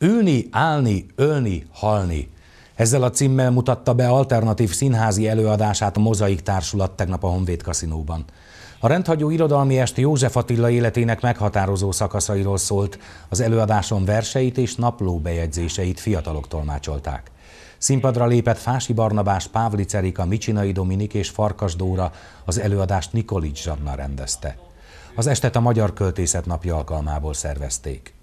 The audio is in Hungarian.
Ülni, állni, ölni, halni. Ezzel a címmel mutatta be alternatív színházi előadását a Mozaik Társulat tegnap a Honvéd Kaszinóban. A rendhagyó irodalmi est József Attila életének meghatározó szakaszairól szólt, az előadáson verseit és napló bejegyzéseit fiatalok tolmácsolták. Színpadra lépett Fási Barnabás, Pávlic Erika, Micsinai Dominik és Farkas Dóra, az előadást Nikolics Zsabna rendezte. Az estet a Magyar Költészet napja alkalmából szervezték.